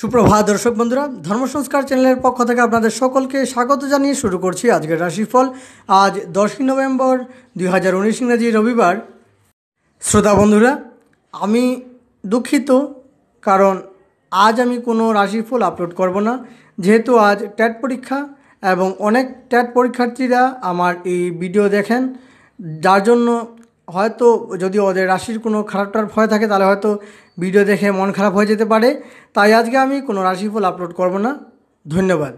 সুপ্রভাত দর্শক বন্ধুরা ধর্ম সংস্কার চ্যানেলের পক্ষ থেকে আপনাদের সকলকে স্বাগত জানিয়ে শুরু করছি আজকের রাশিফল আজ দশই নভেম্বর দুই হাজার উনিশ ইংরাজি রবিবার শ্রোতা বন্ধুরা আমি দুঃখিত কারণ আজ আমি কোনো রাশিফল আপলোড করব না যেহেতু আজ ট্যাট পরীক্ষা এবং অনেক ট্যাট পরীক্ষার্থীরা আমার এই ভিডিও দেখেন যার জন্য হয়তো যদি ওদের রাশির কোনো খারাপ টারাপ হয়ে থাকে তাহলে হয়তো ভিডিও দেখে মন খারাপ হয়ে যেতে পারে তাই আজকে আমি কোনো রাশিফল আপলোড করব না ধন্যবাদ